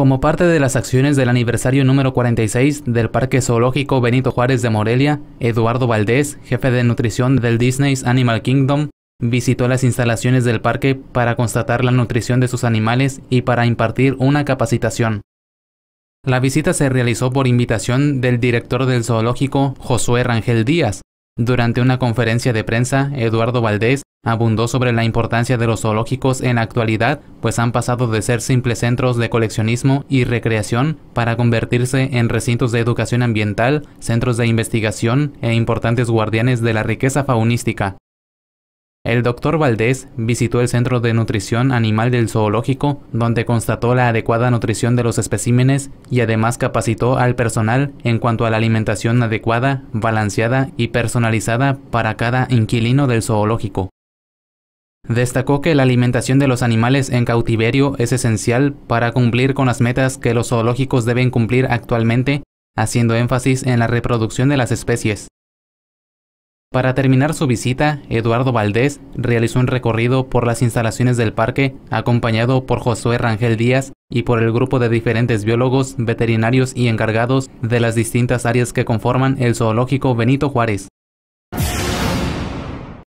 Como parte de las acciones del aniversario número 46 del Parque Zoológico Benito Juárez de Morelia, Eduardo Valdés, jefe de nutrición del Disney's Animal Kingdom, visitó las instalaciones del parque para constatar la nutrición de sus animales y para impartir una capacitación. La visita se realizó por invitación del director del zoológico, Josué Rangel Díaz. Durante una conferencia de prensa, Eduardo Valdés Abundó sobre la importancia de los zoológicos en la actualidad, pues han pasado de ser simples centros de coleccionismo y recreación para convertirse en recintos de educación ambiental, centros de investigación e importantes guardianes de la riqueza faunística. El doctor Valdés visitó el Centro de Nutrición Animal del Zoológico, donde constató la adecuada nutrición de los especímenes y además capacitó al personal en cuanto a la alimentación adecuada, balanceada y personalizada para cada inquilino del zoológico. Destacó que la alimentación de los animales en cautiverio es esencial para cumplir con las metas que los zoológicos deben cumplir actualmente, haciendo énfasis en la reproducción de las especies. Para terminar su visita, Eduardo Valdés realizó un recorrido por las instalaciones del parque, acompañado por Josué Rangel Díaz y por el grupo de diferentes biólogos, veterinarios y encargados de las distintas áreas que conforman el zoológico Benito Juárez.